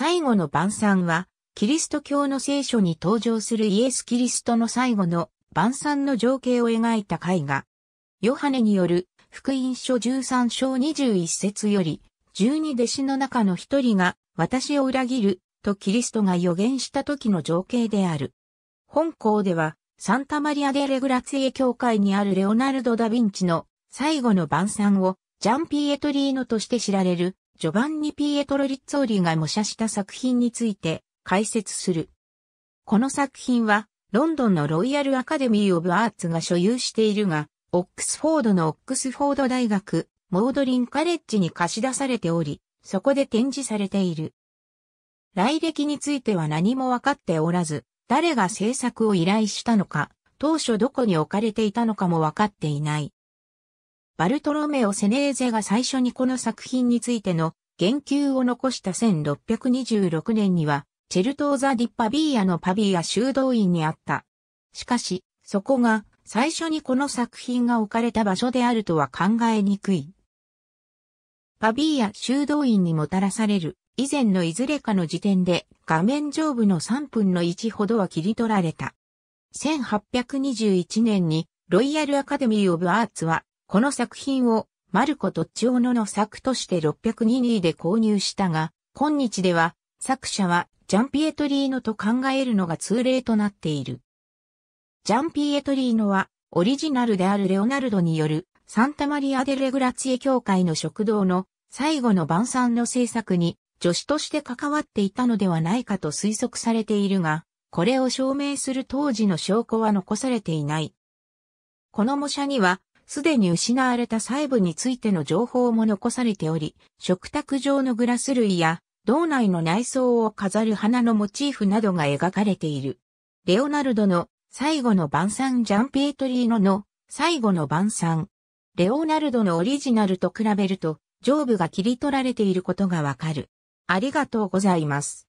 最後の晩餐は、キリスト教の聖書に登場するイエス・キリストの最後の晩餐の情景を描いた絵画。ヨハネによる福音書13章21節より、十二弟子の中の一人が私を裏切るとキリストが予言した時の情景である。本校では、サンタマリア・デ・レグラツィエ教会にあるレオナルド・ダ・ヴィンチの最後の晩餐をジャンピエトリーノとして知られるジョバンニ・ピエトロ・リッツォーリが模写した作品について解説する。この作品は、ロンドンのロイヤル・アカデミー・オブ・アーツが所有しているが、オックスフォードのオックスフォード大学、モードリン・カレッジに貸し出されており、そこで展示されている。来歴については何もわかっておらず、誰が制作を依頼したのか、当初どこに置かれていたのかも分かっていない。バルトロメオ・セネーゼが最初にこの作品についての言及を残した1626年には、チェルトーザ・ディ・パビーアのパビーア修道院にあった。しかし、そこが最初にこの作品が置かれた場所であるとは考えにくい。パビーア修道院にもたらされる以前のいずれかの時点で画面上部の3分の1ほどは切り取られた。1821年にロイヤルアカデミー・オブ・アーツはこの作品をマルコ・ドッチオーノの作として602位で購入したが、今日では作者はジャンピエトリーノと考えるのが通例となっている。ジャンピエトリーノはオリジナルであるレオナルドによるサンタマリア・デ・レグラツィエ教会の食堂の最後の晩餐の制作に助手として関わっていたのではないかと推測されているが、これを証明する当時の証拠は残されていない。この模写にはすでに失われた細部についての情報も残されており、食卓上のグラス類や、道内の内装を飾る花のモチーフなどが描かれている。レオナルドの最後の晩餐ジャンピエトリーノの最後の晩餐。レオナルドのオリジナルと比べると上部が切り取られていることがわかる。ありがとうございます。